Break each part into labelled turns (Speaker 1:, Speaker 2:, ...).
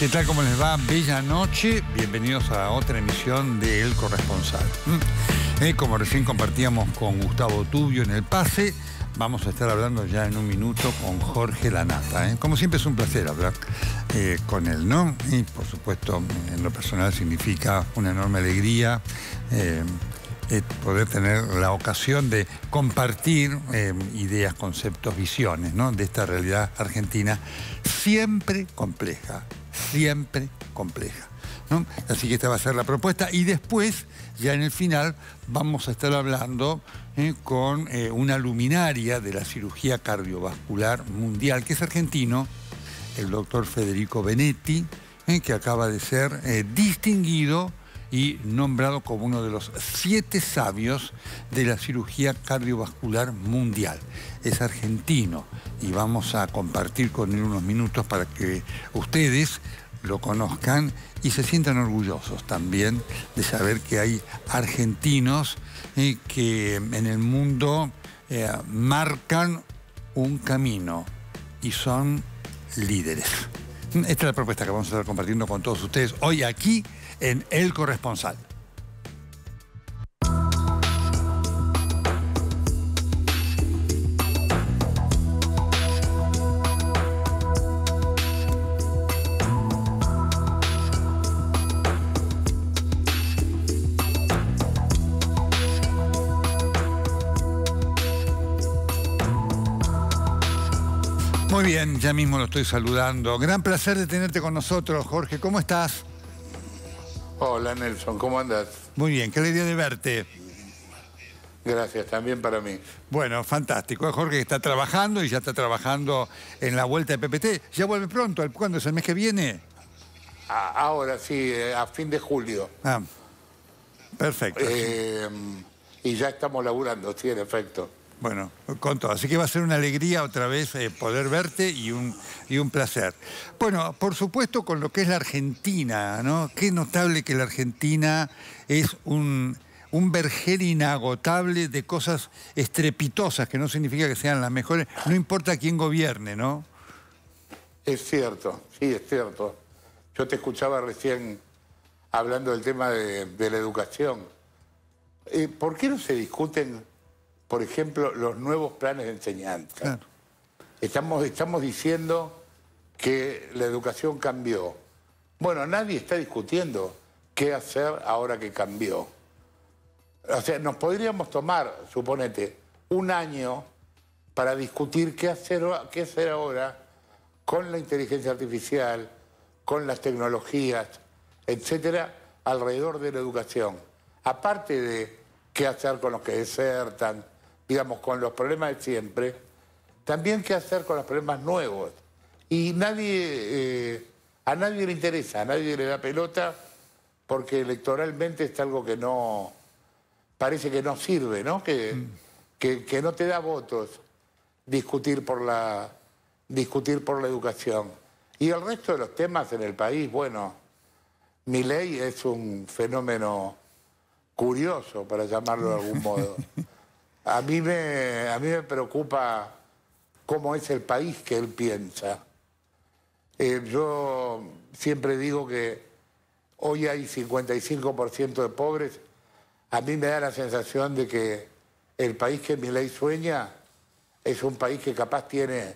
Speaker 1: ¿Qué tal? ¿Cómo les va? Bella noche. Bienvenidos a otra emisión de El Corresponsal.
Speaker 2: Mm.
Speaker 1: Eh, como recién compartíamos con Gustavo Tubio en el pase, vamos a estar hablando ya en un minuto con Jorge Lanata. Eh. Como siempre es un placer hablar eh, con él, ¿no? Y por supuesto, en lo personal significa una enorme alegría. poder tener la ocasión de compartir ideas, conceptos, visiones ¿no? de esta realidad argentina siempre compleja, siempre compleja. Así que esta va a ser la propuesta y después, ya en el final, vamos a estar hablando ¿eh? con eh, una luminaria de la cirugía cardiovascular mundial, que es argentino, el doctor Federico Benetti, ¿eh? que acaba de ser distinguido y nombrado como uno de los siete sabios de la cirugía cardiovascular mundial. Es argentino y vamos a compartir con él unos minutos para que ustedes lo conozcan y se sientan orgullosos también de saber que hay argentinos eh, que en el mundo eh, marcan un camino y son líderes. Esta es la propuesta que vamos a estar compartiendo con todos ustedes hoy aquí en El Corresponsal. Muy bien, ya mismo lo estoy saludando. Gran placer de tenerte con nosotros, Jorge. ¿Cómo estás?
Speaker 3: Hola Nelson, ¿cómo andas? Muy bien, qué alegría de verte. Gracias, también para mí. Bueno,
Speaker 1: fantástico. Jorge está trabajando y ya está trabajando en la vuelta de PPT. ¿Ya vuelve pronto? ¿Cuándo es el mes que viene?
Speaker 3: ahora sí, eh, a fin de julio. Ah, perfecto. Eh, y ya estamos laburando, sí, en efecto.
Speaker 1: Bueno, con todo. Así que va a ser una alegría otra vez eh, poder verte y un, y un placer. Bueno, por supuesto con lo que es la Argentina, ¿no? Qué notable que la Argentina es un, un vergel inagotable de cosas estrepitosas, que no significa que sean las mejores, no importa quién gobierne, ¿no?
Speaker 3: Es cierto, sí, es cierto. Yo te escuchaba recién hablando del tema de, la educación. Eh, ¿Por qué no se discuten por ejemplo, los nuevos planes de enseñanza. Estamos, estamos diciendo que la educación cambió. Bueno, nadie está discutiendo qué hacer ahora que cambió. O sea, nos podríamos tomar, suponete, un año para discutir qué hacer, qué hacer ahora con la inteligencia artificial, con las tecnologías, etcétera, alrededor de la educación. Aparte de qué hacer con los que desertan, digamos, con los problemas de siempre, también qué hacer con los problemas nuevos. Y nadie, eh, a nadie le interesa, a nadie le da pelota, porque electoralmente está algo que no, parece que no sirve, ¿no? Que, que, no te da votos discutir por, la, discutir por la educación. Y el resto de los temas en el país, bueno, mi ley es un fenómeno curioso, para llamarlo de algún modo. A mí me, a mí me preocupa cómo es el país que él piensa. Eh, yo siempre digo que hoy hay 55% de pobres. A mí me da la sensación de que el país que mi ley sueña es un país que capaz tiene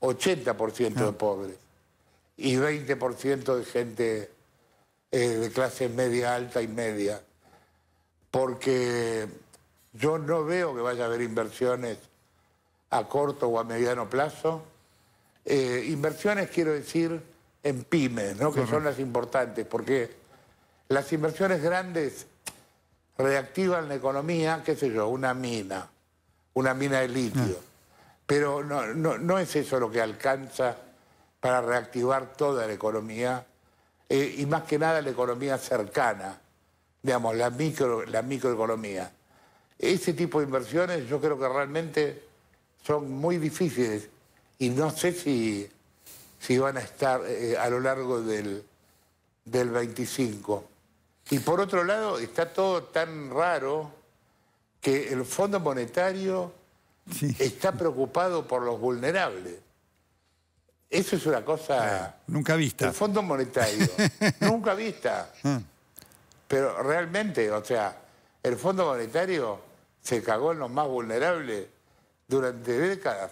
Speaker 3: 80% de ah. pobres y 20% de gente eh, de clase media, alta y media. Porque yo no veo que vaya a haber inversiones a corto o a mediano plazo. Eh, inversiones, quiero decir, en pymes, ¿no? que son las importantes, porque las inversiones grandes reactivan la economía, qué sé yo, una mina, una mina de litio. Ah. Pero no, es eso lo que alcanza para reactivar toda la economía, eh, y más que nada la economía cercana, digamos, la, micro, la microeconomía. Ese tipo de inversiones yo creo que realmente son muy difíciles y no sé si, si van a estar eh, a lo largo del, 25. Y por otro lado, está todo tan raro que el Fondo Monetario está preocupado por los vulnerables. Eso es una cosa... Ah,
Speaker 1: nunca vista. El
Speaker 3: Fondo Monetario. nunca vista. Ah. Pero realmente, o sea, el Fondo Monetario se cagó en los más vulnerables durante décadas.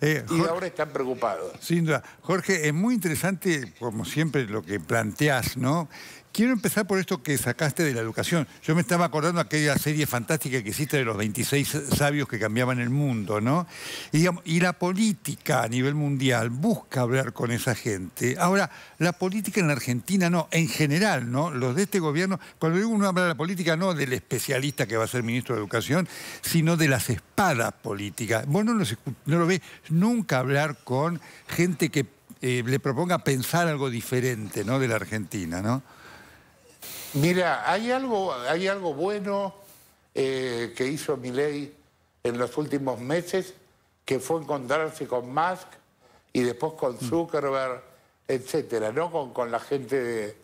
Speaker 3: Eh, y ahora están preocupados.
Speaker 1: Sin duda. Jorge, es muy interesante, como siempre, lo que planteás, ¿no? Quiero empezar por esto que sacaste de la educación. Yo me estaba acordando de aquella serie fantástica que hiciste de los 26 sabios que cambiaban el mundo, ¿no? Y, la política a nivel mundial busca hablar con esa gente. Ahora, la política en la Argentina no, en general, ¿no? Los de este gobierno, cuando uno habla de la política, no del especialista que va a ser ministro de Educación, sino de las espadas políticas. Bueno, no, lo ve, nunca hablar con gente que eh, le proponga pensar algo diferente, ¿no? De la Argentina, ¿no?
Speaker 3: Mira, hay algo, hay algo bueno eh, que hizo Milei en los últimos meses, que fue encontrarse con Musk y después con mm. Zuckerberg, etcétera, ¿no? Con, con la gente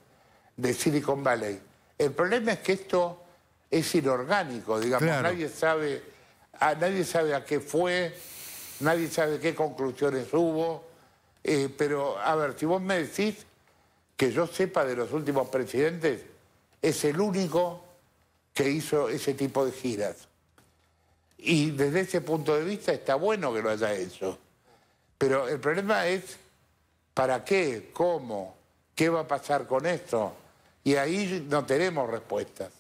Speaker 3: de, Silicon Valley. El problema es que esto es inorgánico, digamos, nadie sabe, a, nadie sabe a qué fue, nadie sabe qué conclusiones hubo. Eh, pero, a ver, si vos me decís que yo sepa de los últimos presidentes es el único que hizo ese tipo de giras. Y desde ese punto de vista está bueno que lo haya hecho. Pero el problema es para qué, cómo, qué va a pasar con esto. Y ahí no tenemos respuestas.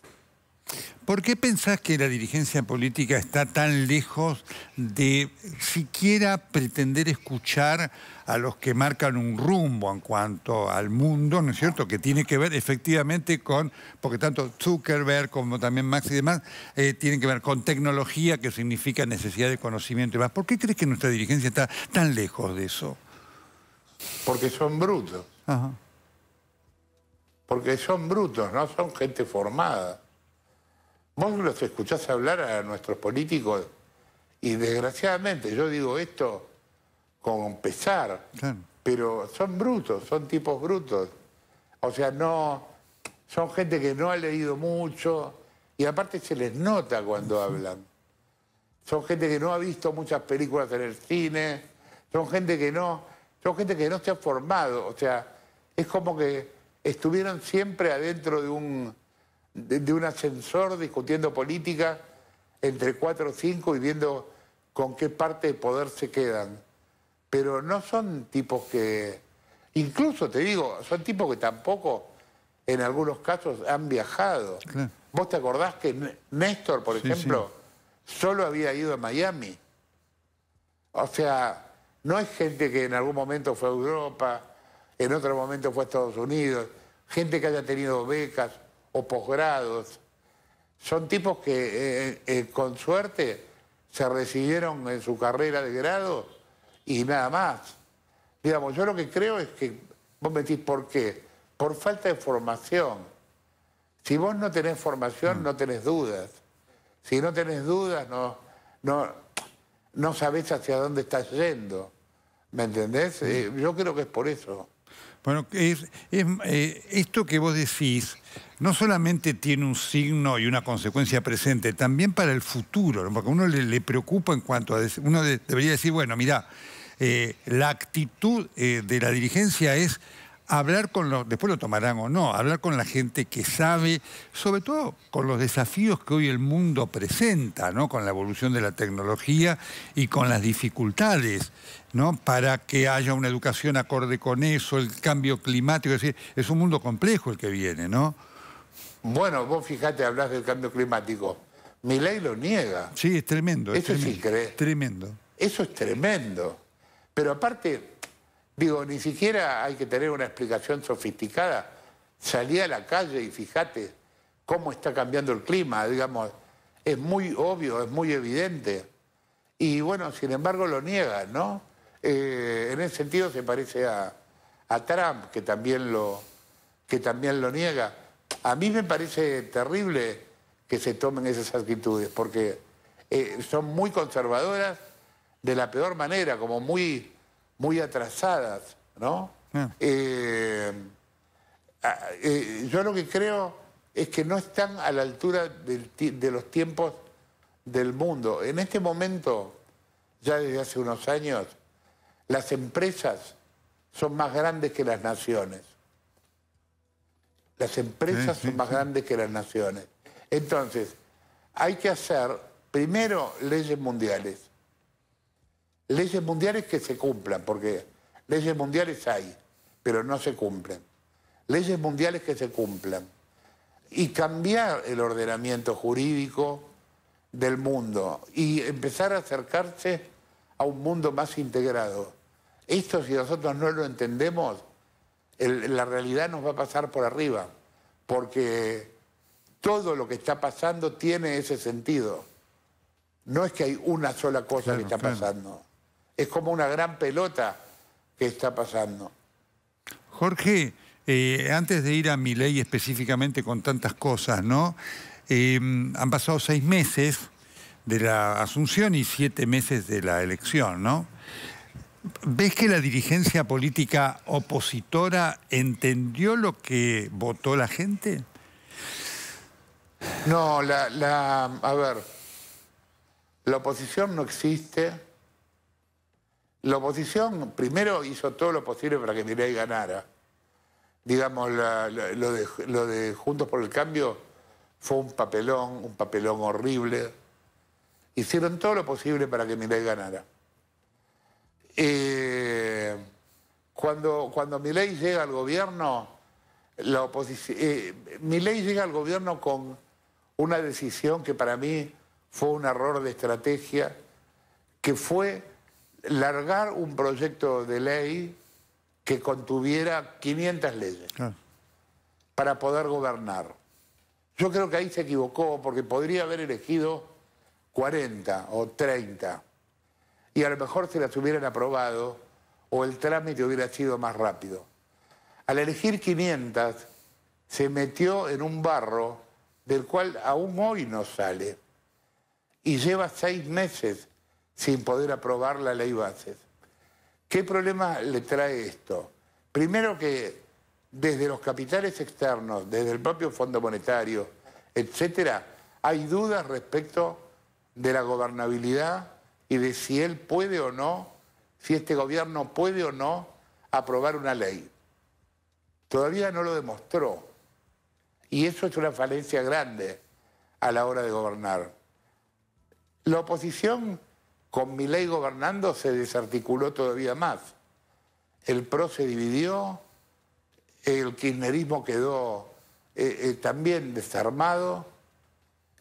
Speaker 1: ¿Por qué pensás que la dirigencia política está tan lejos de siquiera pretender escuchar a los que marcan un rumbo en cuanto al mundo, ¿no es cierto?, que tiene que ver efectivamente con, porque tanto Zuckerberg como también Max y demás, eh, tienen que ver con tecnología, que significa necesidad de conocimiento y demás. ¿Por qué crees que nuestra dirigencia está tan lejos de eso?
Speaker 3: Porque son brutos. Porque son brutos, no son gente formada. Vos los escuchás hablar a nuestros políticos y desgraciadamente, yo digo esto con pesar, pero son brutos, son tipos brutos. O sea, no, son gente que no ha leído mucho y aparte se les nota cuando hablan. Son gente que no ha visto muchas películas en el cine, son gente que no, son gente que no se ha formado. O sea, es como que estuvieron siempre adentro de un de, un ascensor discutiendo política entre cuatro o cinco y viendo con qué parte de poder se quedan. Pero no son tipos que, incluso te digo, son tipos que tampoco en algunos casos han viajado. Vos te acordás que Néstor, por ejemplo, solo había ido a Miami. O sea, no es gente que en algún momento fue a Europa, en otro momento fue a Estados Unidos, gente que haya tenido becas posgrados. Son tipos que eh, eh, eh, con suerte se recibieron en su carrera de grado y nada más. Digamos, yo lo que creo es que vos me decís, ¿por qué? Por falta de formación. Si vos no tenés formación, mm. no tenés dudas. Si no tenés dudas, no, no, no sabés hacia dónde estás yendo. ¿Me entendés? Mm. Yo creo que es por eso.
Speaker 1: Bueno, es, es, eh, esto que vos decís no solamente tiene un signo y una consecuencia presente, también para el futuro, porque a uno le, preocupa en cuanto a... Uno debería decir, bueno, mira, eh, la actitud eh, de la dirigencia es hablar con los, después lo tomarán o no, hablar con la gente que sabe, sobre todo con los desafíos que hoy el mundo presenta, ¿no? con la evolución de la tecnología y con las dificultades, ¿no? para que haya una educación acorde con eso, el cambio climático, es decir, es un mundo complejo el que viene, ¿no?
Speaker 3: Bueno, vos fijate, hablas del cambio climático. Mi ley lo niega.
Speaker 1: Sí, es tremendo. Eso sí
Speaker 3: Tremendo. Eso es tremendo. Pero aparte, Digo, ni siquiera hay que tener una explicación sofisticada. Salí a la calle y fíjate cómo está cambiando el clima, digamos, es muy obvio, es muy evidente. Y bueno, sin embargo lo niegan, ¿no? Eh, en ese sentido se parece a, Trump, que también, lo, que también lo niega. A mí me parece terrible que se tomen esas actitudes, porque eh, son muy conservadoras de la peor manera, como muy muy atrasadas, ¿no? Ah. Eh, ah, eh, yo lo que creo es que no están a la altura de los tiempos del mundo. En este momento, ya desde hace unos años, las empresas son más grandes que las naciones. Las empresas son más grandes que las naciones. Entonces, hay que hacer primero leyes mundiales leyes mundiales que se cumplan, porque leyes mundiales hay, pero no se cumplen. Leyes mundiales que se cumplan. Y cambiar el ordenamiento jurídico del mundo y empezar a acercarse a un mundo más integrado. Esto si nosotros no lo entendemos, la realidad nos va a pasar por arriba, porque todo lo que está pasando tiene ese sentido. No es que hay una sola cosa que está pasando es como una gran pelota que está pasando.
Speaker 1: Jorge, eh, antes de ir a mi ley específicamente con tantas cosas, ¿no? Eh, han pasado seis meses de la asunción y siete meses de la elección, ¿no? ¿Ves que la dirigencia política opositora entendió lo que votó la gente?
Speaker 3: No, la, la a ver, la oposición no existe la oposición primero hizo todo lo posible para que Milei ganara. Digamos, lo, de, Juntos por el Cambio fue un papelón, un papelón horrible. Hicieron todo lo posible para que Milei ganara. Eh, cuando, cuando Milei llega al gobierno, la oposición, eh, llega al gobierno con una decisión que para mí fue un error de estrategia, que fue largar un proyecto de ley que contuviera 500 leyes para poder gobernar. Yo creo que ahí se equivocó porque podría haber elegido 40 o 30 y a lo mejor se las hubieran aprobado o el trámite hubiera sido más rápido. Al elegir 500 se metió en un barro del cual aún hoy no sale y lleva seis meses sin poder aprobar la ley bases. ¿Qué problema le trae esto? Primero que desde los capitales externos, desde el propio Fondo Monetario, etc., hay dudas respecto de la gobernabilidad y de si él puede o no, si este gobierno puede o no aprobar una ley. Todavía no lo demostró. Y eso es una falencia grande a la hora de gobernar. La oposición con Milei gobernando se desarticuló todavía más. El PRO se dividió, el kirchnerismo quedó eh, eh, también desarmado,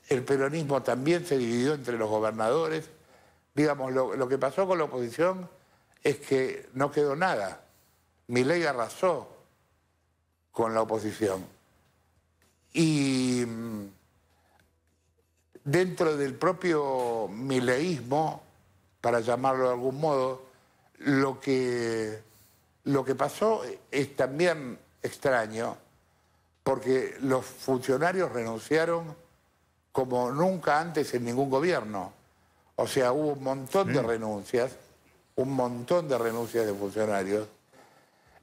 Speaker 3: el peronismo también se dividió entre los gobernadores. Digamos, lo, que pasó con la oposición es que no quedó nada. Milei arrasó con la oposición. Y mm, dentro del propio mileísmo para llamarlo de algún modo, lo que, lo que pasó es también extraño, porque los funcionarios renunciaron como nunca antes en ningún gobierno. O sea, hubo un montón de renuncias, un montón de renuncias de funcionarios.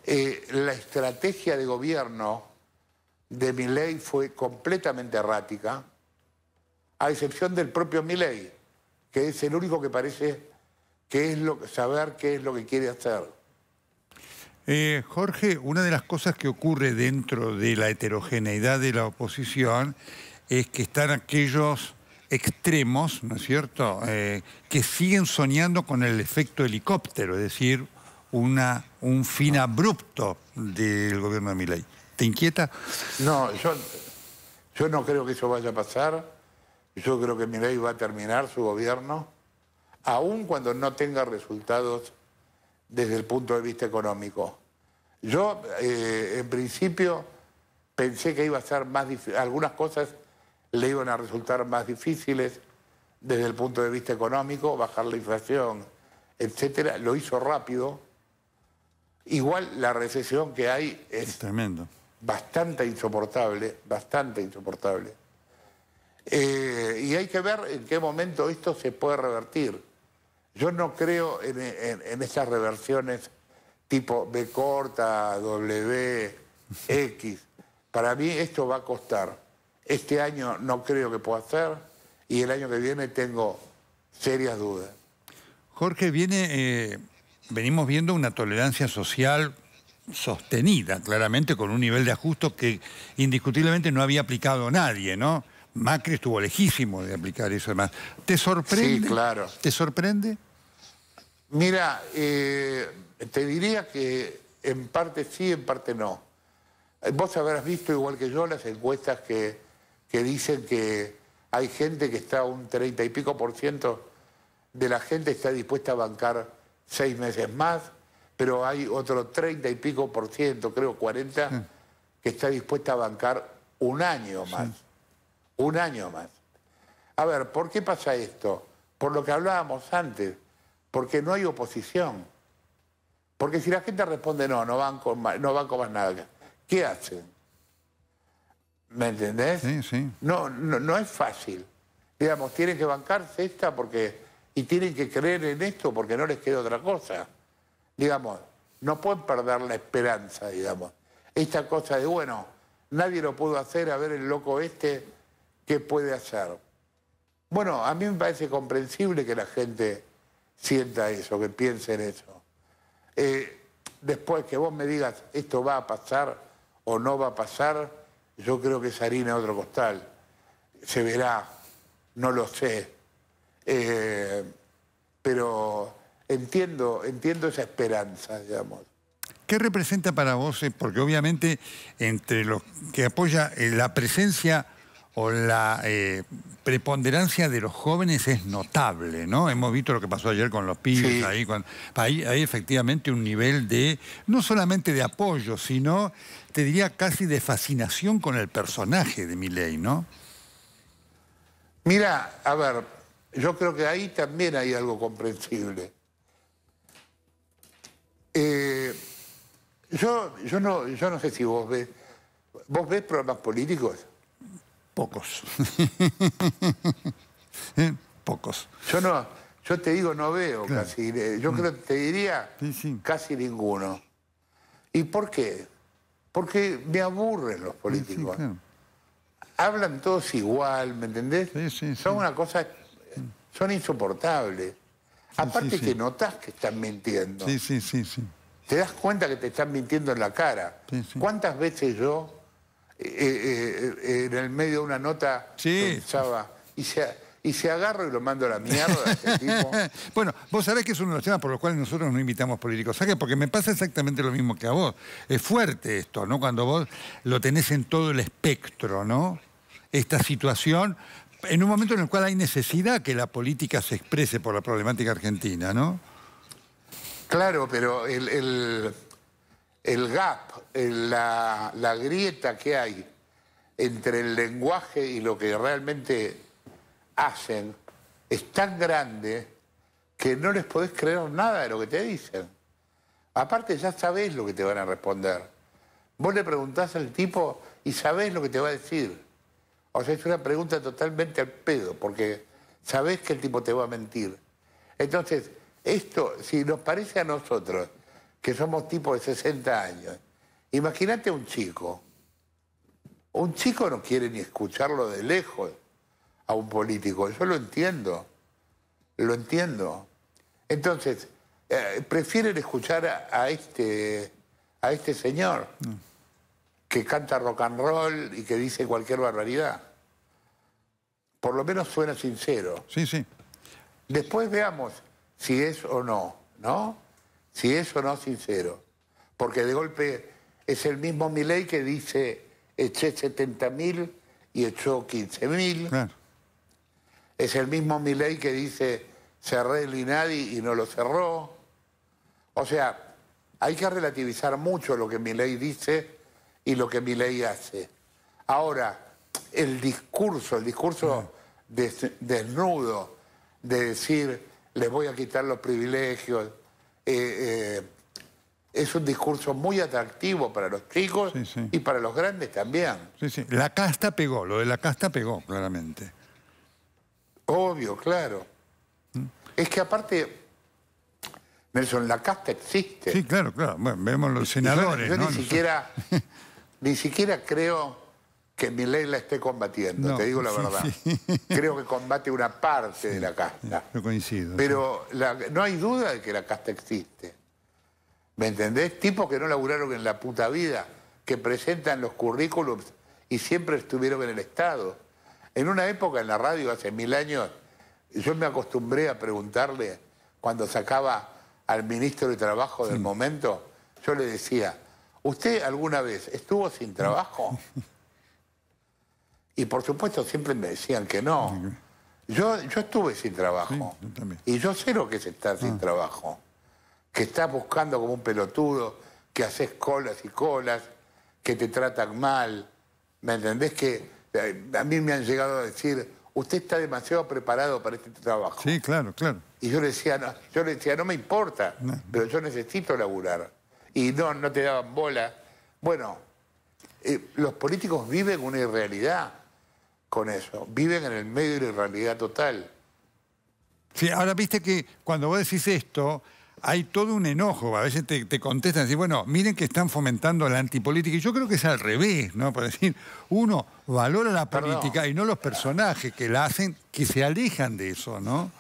Speaker 3: Eh, la estrategia de gobierno de Milei fue completamente errática, a excepción del propio Milei que es el único que parece que es lo, saber qué es lo que quiere hacer. Eh,
Speaker 1: Jorge, una de las cosas que ocurre dentro de la heterogeneidad de la oposición es que están aquellos extremos, ¿no es cierto?, eh, que siguen soñando con el efecto helicóptero, es decir, una, un fin abrupto
Speaker 3: del gobierno de Milay. ¿Te inquieta? No, yo, yo no creo que eso vaya a pasar. Yo creo que Miley va a terminar su gobierno, aun cuando no tenga resultados desde el punto de vista económico. Yo, eh, en principio, pensé que iba a ser más algunas cosas le iban a resultar más difíciles desde el punto de vista económico, bajar la inflación, etc. Lo hizo rápido. Igual la recesión que hay es, es tremendo. bastante insoportable, bastante insoportable. Eh, y hay que ver en qué momento esto se puede revertir. Yo no creo en, esas reversiones tipo B corta, W, X. Para mí esto va a costar. Este año no creo que pueda ser y el año que viene tengo serias dudas.
Speaker 1: Jorge, viene, eh, venimos viendo una tolerancia social sostenida, claramente, con un nivel de ajuste que indiscutiblemente no había aplicado nadie, ¿no? Macri estuvo lejísimo de aplicar eso además. ¿Te sorprende? Sí, claro. ¿Te sorprende?
Speaker 3: Mira, eh, te diría que en parte sí, en parte no. Eh, vos habrás visto, igual que yo, las encuestas que, que dicen que hay gente que está un 30 y pico por ciento de la gente está dispuesta a bancar seis meses más, pero hay otro 30 y pico por ciento, creo 40, que está dispuesta a bancar un año más un año más. A ver, ¿por qué pasa esto? Por lo que hablábamos antes, porque no hay oposición. Porque si la gente responde no, no van con más nada, ¿qué hacen? ¿Me entendés? Sí, sí. No, no, no es fácil. Digamos, tienen que bancarse esta porque. y tienen que creer en esto porque no les queda otra cosa. Digamos, no pueden perder la esperanza, digamos. Esta cosa de, bueno, nadie lo pudo hacer, a ver el loco este qué puede hacer. Bueno, a mí me parece comprensible que la gente sienta eso, que piense en eso. Eh, después que vos me digas esto va a pasar o no va a pasar, yo creo que es harina otro costal. Se verá, no lo sé. Eh, pero entiendo, entiendo esa esperanza, digamos. ¿Qué representa
Speaker 1: para vos? Eh, porque obviamente entre los que apoya la presencia o la eh, preponderancia de los jóvenes es notable, ¿no? Hemos visto lo que pasó ayer con los pibes, ahí, hay efectivamente un nivel de, no solamente de apoyo, sino, te diría, casi de fascinación con el personaje de Miley, ¿no?
Speaker 3: Mira, a ver, yo creo que ahí también hay algo comprensible. Eh, yo, yo, no, yo no sé si vos ves, vos ves programas políticos.
Speaker 1: Pocos. ¿Eh? Pocos.
Speaker 3: Yo no, yo te digo, no veo casi. Eh, yo mm. creo que te diría casi ninguno. ¿Y por qué? Porque me aburren los políticos. Hablan todos igual, ¿me entendés? Son una cosa. Eh, son insoportables. Aparte que notas que están mintiendo. Sí, sí, sí, sí. Te das cuenta que te están mintiendo en la cara. ¿Cuántas veces yo eh, eh, eh, en el medio de una nota sí. y se, y agarro y lo mando a la mierda este
Speaker 1: bueno, vos sabés que es uno de los temas por los cuales nosotros no invitamos políticos. ¿Sabes? Porque me pasa exactamente lo mismo que a vos. Es fuerte esto, ¿no? Cuando vos lo tenés en todo el espectro, ¿no? Esta situación, en un momento en el cual hay necesidad que la política se exprese por la problemática argentina, ¿no?
Speaker 3: Claro, pero el el gap, la, la, grieta que hay entre el lenguaje y lo que realmente hacen es tan grande que no les podés creer nada de lo que te dicen. Aparte ya sabés lo que te van a responder. Vos le preguntás al tipo y sabés lo que te va a decir. O sea, es una pregunta totalmente al pedo, porque sabés que el tipo te va a mentir. Entonces, esto, si nos parece a nosotros que somos tipos de 60 años. Imagínate un chico. Un chico no quiere ni escucharlo de lejos a un político. Yo lo entiendo. Lo entiendo. Entonces, eh, prefieren escuchar a, este, a este señor que canta rock and roll y que dice cualquier barbaridad. Por lo menos suena sincero. Sí, sí. Después veamos si es o no, ¿no? si eso no no sincero. Porque de golpe es el mismo Milei que dice eché 70.000 y echó 15.000. Es el mismo Milei que dice cerré el INADI y no lo cerró. O sea, hay que relativizar mucho lo que Milei dice y lo que Milei hace. Ahora, el discurso, el discurso desnudo de decir les voy a quitar los privilegios, eh, eh, es un discurso muy atractivo para los chicos y para los grandes también.
Speaker 1: La casta pegó, lo de la casta
Speaker 3: pegó, claramente. Obvio, claro. ¿Mm? Es que aparte, Nelson, la casta existe.
Speaker 1: Sí, claro, claro. Bueno, vemos los senadores. Yo, ni, siquiera,
Speaker 3: ni siquiera creo que mi ley la esté combatiendo, te digo la verdad. Creo que combate una parte de la casta.
Speaker 1: Yo coincido. Pero
Speaker 3: no hay duda de que la casta existe. ¿Me entendés? Tipos que no laburaron en la puta vida, que presentan los currículums y siempre estuvieron en el Estado. En una época en la radio, hace mil años, yo me acostumbré a preguntarle, cuando sacaba al ministro de Trabajo del momento, yo le decía, ¿usted alguna vez estuvo sin trabajo? Y por supuesto siempre me decían que no. Yo, yo estuve sin trabajo. y yo sé lo que es estar sin ah. trabajo. Que estás buscando como un pelotudo, que haces colas y colas, que te tratan mal. ¿Me entendés? Que eh, a mí me han llegado a decir, usted está demasiado preparado para este trabajo.
Speaker 1: Sí, claro, claro.
Speaker 3: Y yo le decía, no, yo decía, no me importa, pero yo necesito laburar. Y no, no te daban bola. Bueno, eh, los políticos viven una irrealidad con eso. Viven en el medio de la realidad total.
Speaker 1: Sí, ahora viste que cuando vos decís esto, hay todo un enojo. A veces te, contestan, decir, bueno, miren que están fomentando la antipolítica. Y yo creo que es al revés, ¿no? Por decir, uno valora la política y no los personajes que la hacen, que se alejan de eso, ¿no?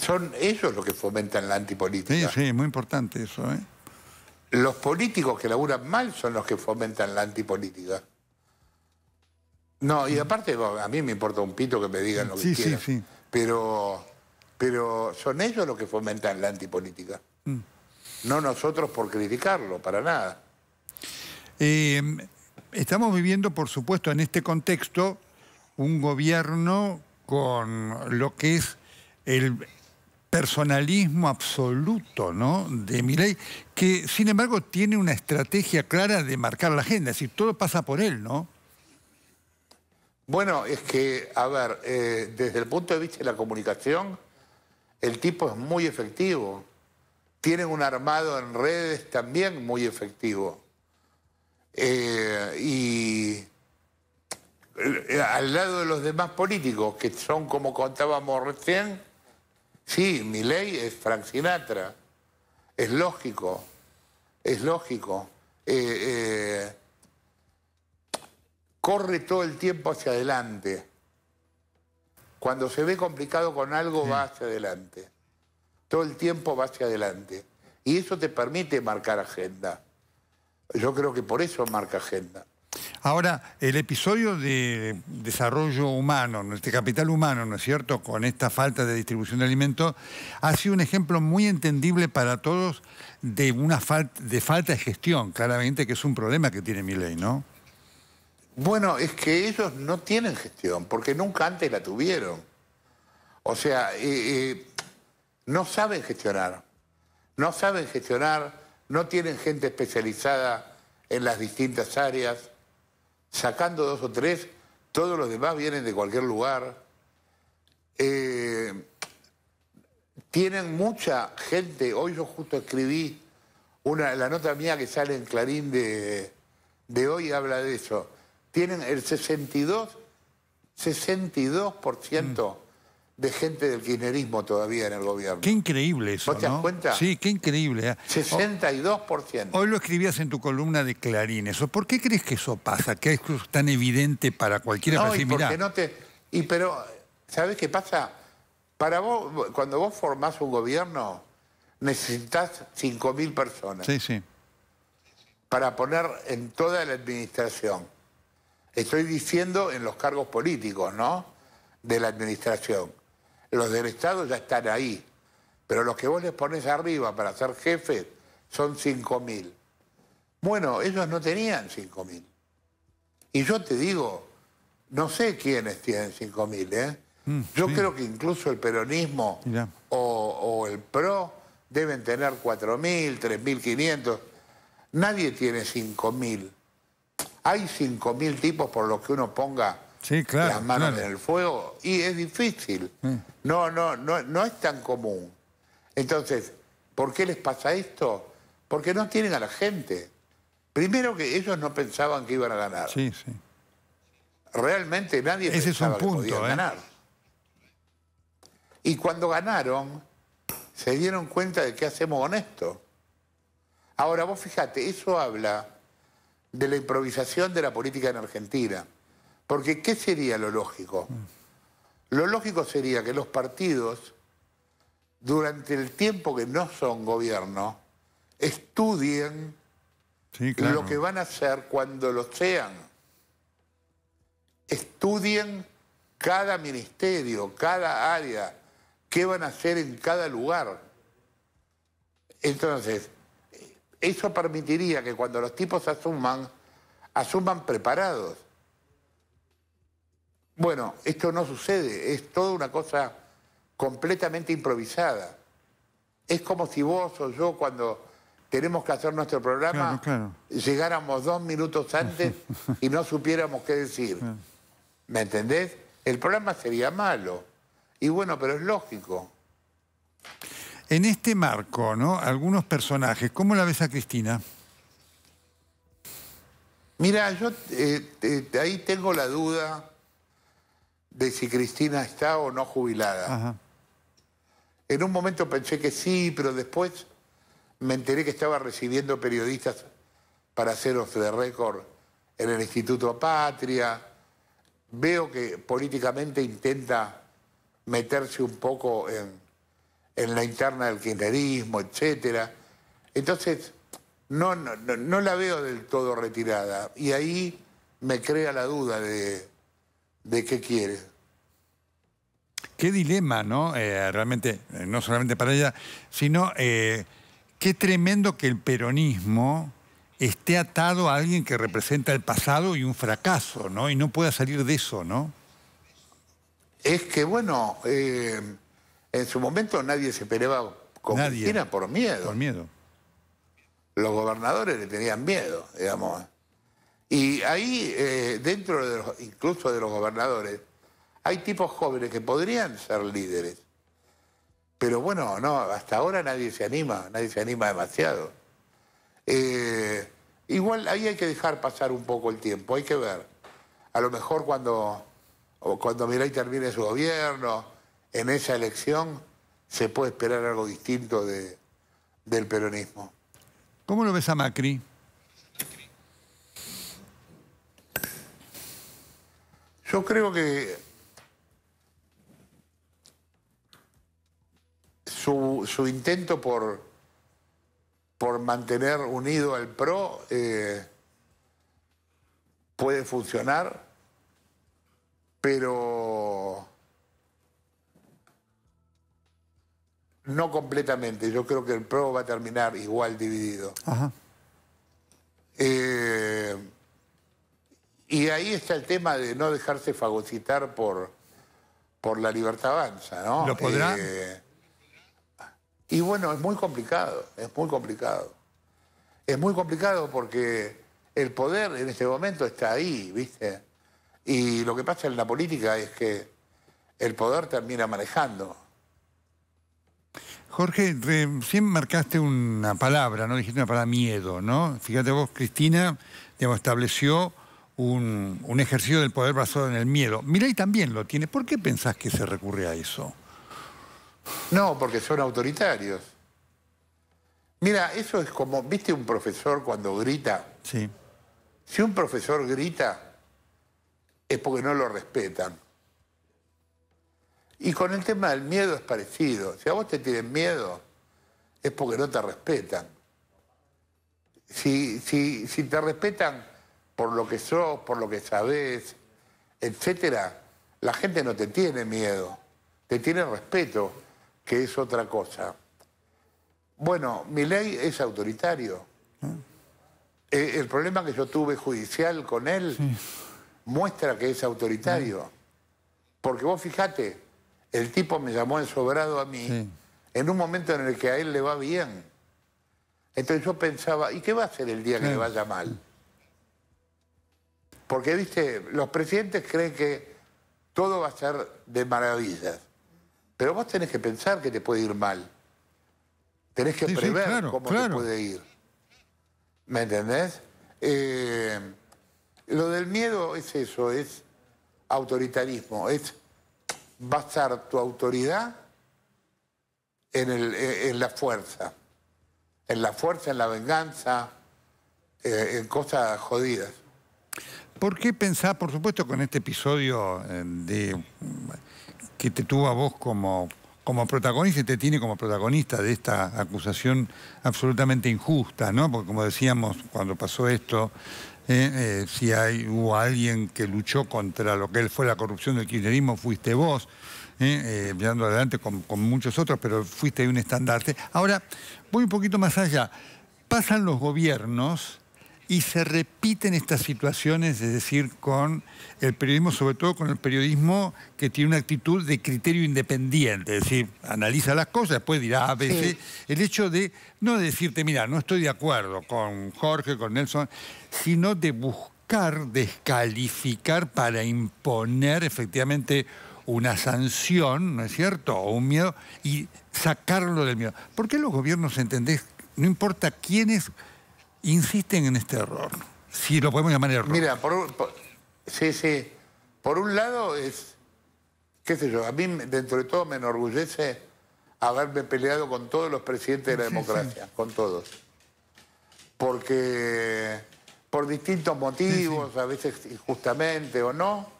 Speaker 3: Son ellos los que fomentan la antipolítica.
Speaker 1: Sí, sí, muy importante eso, ¿eh?
Speaker 3: Los políticos que laburan mal son los que fomentan la antipolítica. No, y aparte a mí me importa un pito que me digan lo que quieran. Sí, sí. Pero, pero son ellos los que fomentan la antipolítica. Mm. No nosotros por criticarlo, para nada.
Speaker 1: Em, estamos viviendo, por supuesto, en este contexto, un gobierno con lo que es el personalismo absoluto ¿no? de Milei, que sin embargo tiene una estrategia clara de marcar la agenda, es decir, todo pasa por él, ¿no?
Speaker 3: Bueno, es que, a ver, eh, desde el punto de vista de la comunicación, el tipo es muy efectivo. Tiene un armado en redes también muy efectivo. Eh, y eh, al lado de los demás políticos, que son como contábamos recién, sí, mi ley es Frank Sinatra. Es lógico, es lógico corre todo el tiempo hacia adelante. Cuando se ve complicado con algo, va hacia adelante. Todo el tiempo va hacia adelante. Y eso te permite marcar agenda. Yo creo que por eso marca agenda.
Speaker 1: Ahora, el episodio de desarrollo humano, nuestro capital humano, ¿no es cierto?, con esta falta de distribución de alimentos, ha sido un ejemplo muy entendible para todos de una falta de, falta de gestión,
Speaker 3: claramente, que es un problema que tiene mi ley, ¿no? Bueno, es que ellos no tienen gestión, porque nunca antes la tuvieron. O sea, eh, eh, no saben gestionar, no saben gestionar, no tienen gente especializada en las distintas áreas, sacando dos o tres, todos los demás vienen de cualquier lugar. Eh, tienen mucha gente, hoy yo justo escribí una, la nota mía que sale en Clarín de, de hoy, habla de eso tienen el 62, 62% de gente del kirchnerismo todavía en el gobierno. Qué increíble eso, ¿Vos te das cuenta? Sí,
Speaker 1: qué increíble.
Speaker 3: 62%. ¿eh?
Speaker 1: Hoy lo escribías en tu columna de Clarín, eso. ¿Por qué crees que eso pasa? Que es tan evidente para cualquiera. No, y porque
Speaker 3: no te... Y pero, ¿sabes qué pasa? Para vos, cuando vos formás un gobierno, necesitas 5.000 personas. Sí, sí. Para poner en toda la administración. Estoy diciendo en los cargos políticos, ¿no? De la administración. Los del Estado ya están ahí, pero los que vos les pones arriba para ser jefes son 5.000. Bueno, ellos no tenían 5.000. Y yo te digo, no sé quiénes tienen 5.000, ¿eh? Mm, yo creo que incluso el peronismo o, o, el PRO deben tener 4.000, 3.500. Nadie tiene 5.000 hay 5.000 tipos por los que uno ponga
Speaker 1: las manos en
Speaker 3: el fuego y es difícil. No, no, no, no es tan común. Entonces, ¿por qué les pasa esto? Porque no tienen a la gente. Primero que ellos no pensaban que iban a ganar. Sí, sí. Realmente nadie Ese pensaba es un punto, que ¿eh? ganar. Y cuando ganaron, se dieron cuenta de qué hacemos con esto. Ahora, vos fíjate, eso habla de la improvisación de la política en Argentina. Porque ¿qué sería lo lógico? Lo lógico sería que los partidos, durante el tiempo que no son gobierno, estudien lo que van a hacer cuando lo sean. Estudien cada ministerio, cada área, qué van a hacer en cada lugar. Entonces, eso permitiría que cuando los tipos asuman, asuman preparados. Bueno, esto no sucede, es toda una cosa completamente improvisada. Es como si vos o yo cuando tenemos que hacer nuestro programa, llegáramos dos minutos antes y no supiéramos qué decir. ¿Me entendés? El programa sería malo. Y bueno, pero es lógico.
Speaker 1: En este marco, ¿no? Algunos personajes. ¿Cómo la ves a Cristina?
Speaker 3: Mira, yo eh, ahí tengo la duda de si Cristina está o no jubilada. En un momento pensé que sí, pero después me enteré que estaba recibiendo periodistas para hacer off de récord en el Instituto Patria. Veo que políticamente intenta meterse un poco en, en la interna del kirchnerismo, etc. Entonces, no, no, no, la veo del todo retirada. Y ahí me crea la duda de, qué quiere.
Speaker 1: Qué dilema, ¿no? Eh, realmente, eh, no solamente para ella, sino eh, qué tremendo que el peronismo esté atado a alguien que representa el pasado y un fracaso, ¿no? Y no pueda salir de eso, ¿no?
Speaker 3: Es que, bueno, en su momento nadie se peleaba con nadie. Cristina por miedo. Por miedo. Los gobernadores le tenían miedo, digamos. Y ahí, eh, dentro de los, incluso de los gobernadores, hay tipos jóvenes que podrían ser líderes. Pero bueno, no, hasta ahora nadie se anima, nadie se anima demasiado. Eh, igual ahí hay que dejar pasar un poco el tiempo, hay que ver. A lo mejor cuando, o cuando Mirai termine su gobierno, en esa elección se puede esperar algo distinto de, del peronismo.
Speaker 1: ¿Cómo lo ves a Macri?
Speaker 3: Yo creo que su, intento por, por mantener unido al PRO eh, puede funcionar, pero No completamente, yo creo que el PRO va a terminar igual dividido. Eh, y ahí está el tema de no dejarse fagocitar por, por la libertad avanza, ¿no? ¿Lo podrá? Eh, y bueno, es muy complicado, es muy complicado. Es muy complicado porque el poder en este momento está ahí, ¿viste? Y lo que pasa en la política es que el poder termina manejando.
Speaker 1: Jorge, recién marcaste una palabra, ¿no? Dijiste una palabra miedo, ¿no? Fíjate vos, Cristina, digamos, estableció un, un ejercicio del poder basado en el miedo. y
Speaker 3: también lo tiene. ¿Por qué pensás que se recurre a eso? No, porque son autoritarios. Mira, eso es como, ¿viste un profesor cuando grita? Sí. Si un profesor grita, es porque no lo respetan. Y con el tema del miedo es parecido. Si a vos te tienen miedo, es porque no te respetan. Si, si, si te respetan por lo que sos, por lo que sabés, etc., la gente no te tiene miedo, te tiene respeto, que es otra cosa. Bueno, mi ley es autoritario. ¿Eh? Eh, el problema que yo tuve judicial con él muestra que es autoritario. ¿Eh? Porque vos fijate, el tipo me llamó sobrado a mí, en un momento en el que a él le va bien. Entonces yo pensaba, ¿y qué va a hacer el día que le vaya mal? Porque, viste, los presidentes creen que todo va a ser de maravillas. Pero vos tenés que pensar que te puede ir mal. Tenés que prever cómo te puede ir. ¿Me entendés? Eh, lo del miedo es eso, es autoritarismo, es basar tu autoridad en, la fuerza, en la fuerza, en la venganza, eh, en cosas jodidas.
Speaker 1: ¿Por qué pensás, por supuesto, con este episodio eh, de, que te tuvo a vos como, como protagonista y te tiene como protagonista de esta acusación absolutamente injusta, ¿no? Porque como decíamos, cuando pasó esto, ¿eh? Eh, si hay, hubo alguien que luchó contra lo que él fue la corrupción del kirchnerismo, fuiste vos, ¿eh? mirando adelante con, muchos otros, pero fuiste un estandarte. Ahora, voy un poquito más allá. Pasan los gobiernos y se repiten estas situaciones, es decir, con el periodismo, sobre todo con el periodismo que tiene una actitud de criterio independiente, es decir, analiza las cosas, después dirá a veces, el hecho de no decirte, mira, no estoy de acuerdo con Jorge, con Nelson, sino de buscar descalificar para imponer efectivamente una sanción, ¿no es cierto?, o un miedo, y sacarlo del miedo. ¿Por qué los gobiernos, entendés, no importa quiénes insisten en este
Speaker 3: error. Si lo podemos llamar error. Mira, por, sí, sí. Por un lado es, qué sé yo, a mí dentro de todo me enorgullece haberme peleado con todos los presidentes de la democracia, con todos. Porque por distintos motivos, a veces injustamente o no,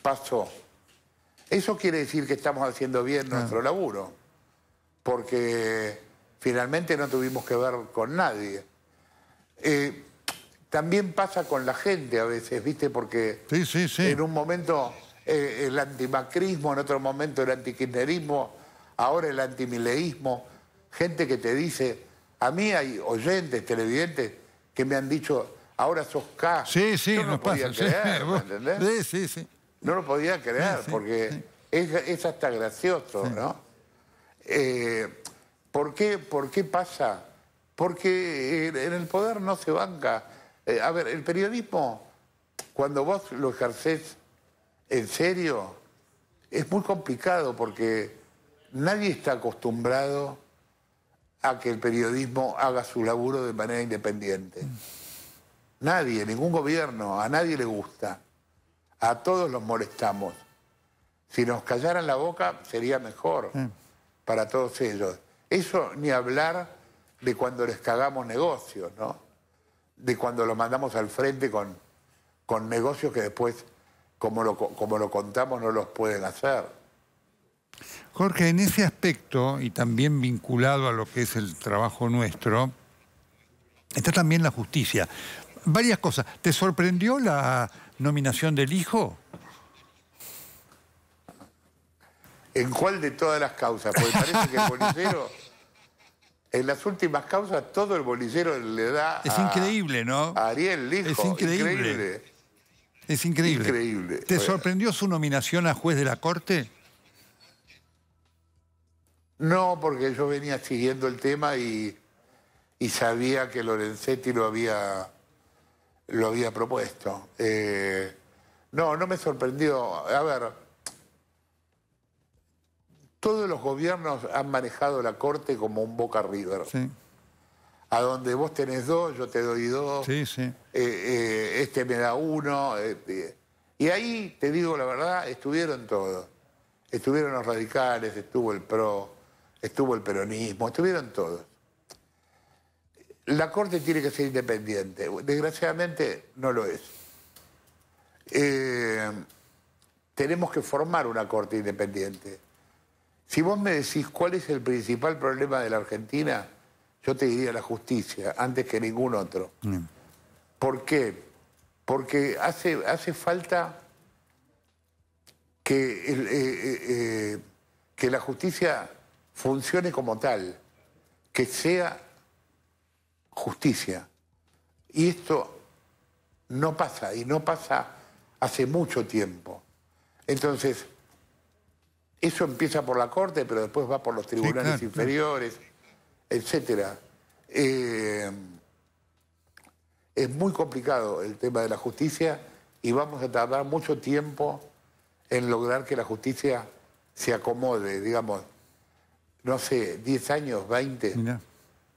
Speaker 3: pasó. Eso quiere decir que estamos haciendo bien ah. nuestro laburo, porque finalmente no tuvimos que ver con nadie. Eh, también pasa con la gente a veces, ¿viste? Porque en un momento eh, el antimacrismo, en otro momento el antiquinerismo ahora el antimileísmo. Gente que te dice, a mí hay oyentes, televidentes, que me han dicho, ahora sos K. no lo podían creer, No lo podía creer porque es, hasta gracioso, ¿no? Eh, ¿por, qué, ¿Por qué pasa? porque eh, en el poder no se banca. Eh, a ver, el periodismo, cuando vos lo ejercés en serio, es muy complicado porque nadie está acostumbrado a que el periodismo haga su laburo de manera independiente. Nadie, ningún gobierno, a nadie le gusta. A todos los molestamos. Si nos callaran la boca sería mejor mm. para todos ellos. Eso ni hablar de cuando les cagamos negocios, ¿no? De cuando los mandamos al frente con, con negocios que después, como lo, como lo contamos, no los pueden hacer.
Speaker 1: Jorge, en ese aspecto, y también vinculado a lo que es el trabajo nuestro, está también la justicia. Varias cosas. ¿Te sorprendió la nominación del hijo?
Speaker 3: ¿En cuál de todas las causas? Porque parece que el policero... En las últimas causas todo el bolillero le da Es increíble, ¿no? Ariel Lijo. Es increíble.
Speaker 1: Es increíble. ¿Te sorprendió su nominación a juez de la Corte?
Speaker 3: No, porque yo venía siguiendo el tema y, sabía que Lorenzetti lo había, lo había propuesto. Eh, no, no me sorprendió. A ver... Todos los gobiernos han manejado la Corte como un Boca River. A donde vos tenés dos, yo te doy dos. Eh, eh, este me da uno. Este, y ahí, te digo la verdad, estuvieron todos. Estuvieron los radicales, estuvo el PRO, estuvo el peronismo, estuvieron todos. La Corte tiene que ser independiente. Desgraciadamente no lo es. Eh, tenemos que formar una Corte independiente si vos me decís cuál es el principal problema de la Argentina, yo te diría la justicia, antes que ningún otro. ¿Por qué? Porque hace, hace falta que, eh, eh, eh, que la justicia funcione como tal, que sea justicia. Y esto no pasa, y no pasa hace mucho tiempo. Entonces, eso empieza por la Corte, pero después va por los tribunales inferiores, etc. etcétera. Eh, es muy complicado el tema de la justicia y vamos a tardar mucho tiempo en lograr que la justicia se acomode, digamos, no sé, 10 años, 20.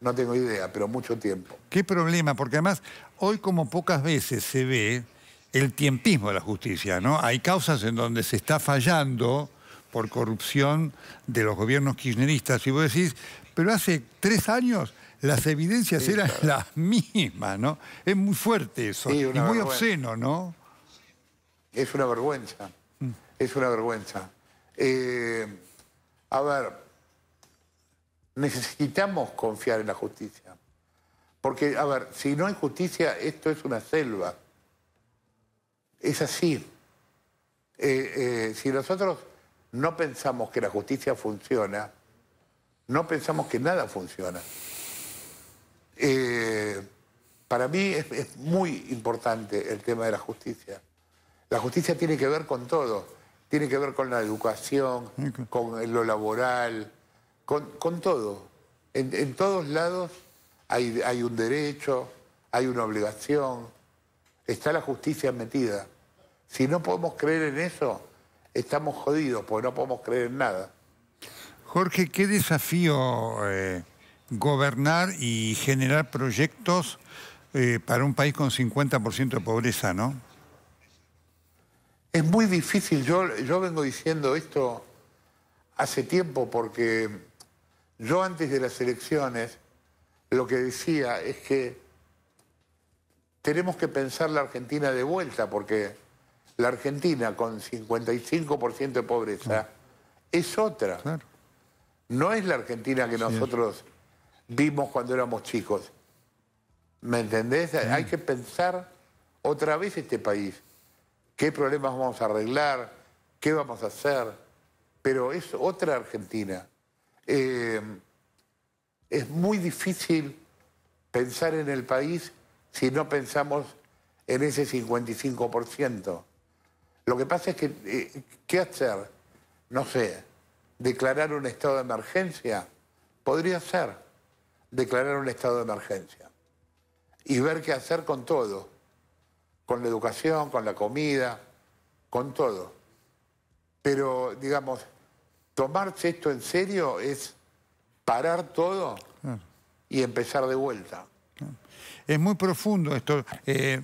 Speaker 3: No tengo idea, pero mucho tiempo.
Speaker 1: Qué problema, porque además hoy como pocas veces se ve el tiempismo de la justicia, ¿no? Hay causas en donde se está fallando por corrupción de los gobiernos kirchneristas. Y vos decís, pero hace tres años las evidencias eran las mismas, ¿no? Es muy fuerte
Speaker 3: eso y muy obsceno, ¿no? Es una vergüenza, mm. es una vergüenza. Eh, a ver, necesitamos confiar en la justicia. Porque, a ver, si no hay justicia, esto es una selva. Es así. Eh, eh, si nosotros no pensamos que la justicia funciona, no pensamos que nada funciona. Eh, para mí es, muy importante el tema de la justicia. La justicia tiene que ver con todo, tiene que ver con la educación, con lo laboral, con, todo. En, todos lados hay, hay un derecho, hay una obligación, está la justicia metida. Si no podemos creer en eso, estamos jodidos porque no podemos creer en nada.
Speaker 1: Jorge, qué desafío eh, gobernar y generar proyectos eh, para un país con 50% de pobreza, ¿no?
Speaker 3: Es muy difícil. Yo, yo vengo diciendo esto hace tiempo porque yo antes de las elecciones lo que decía es que tenemos que pensar la Argentina de vuelta porque la Argentina con 55% de pobreza es otra. No es la Argentina que nosotros vimos cuando éramos chicos. ¿Me entendés? Hay que pensar otra vez este país. ¿Qué problemas vamos a arreglar? ¿Qué vamos a hacer? Pero es otra Argentina. Eh, es muy difícil pensar en el país si no pensamos en ese 55%. Lo que pasa es que, eh, ¿qué hacer? No sé, declarar un estado de emergencia. Podría ser declarar un estado de emergencia y ver qué hacer con todo, con la educación, con la comida, con todo. Pero, digamos, tomarse esto en serio es parar todo y empezar de vuelta.
Speaker 1: Es muy profundo esto. Eh,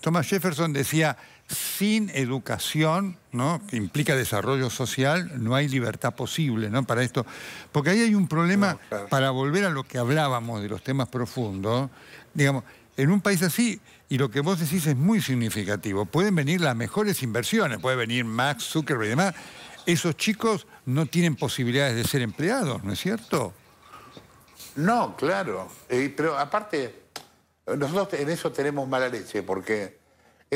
Speaker 1: Thomas Jefferson decía, sin educación, ¿no? que implica desarrollo social, no hay libertad posible ¿no? para esto. Porque ahí hay un problema, para volver a lo que hablábamos de los temas profundos, digamos, en un país así, y lo que vos decís es muy significativo, pueden venir las mejores inversiones, puede venir Max Zuckerberg y demás, esos chicos no tienen posibilidades de ser empleados, ¿no es cierto?
Speaker 3: No, claro, eh, pero aparte, nosotros en eso tenemos mala leche, porque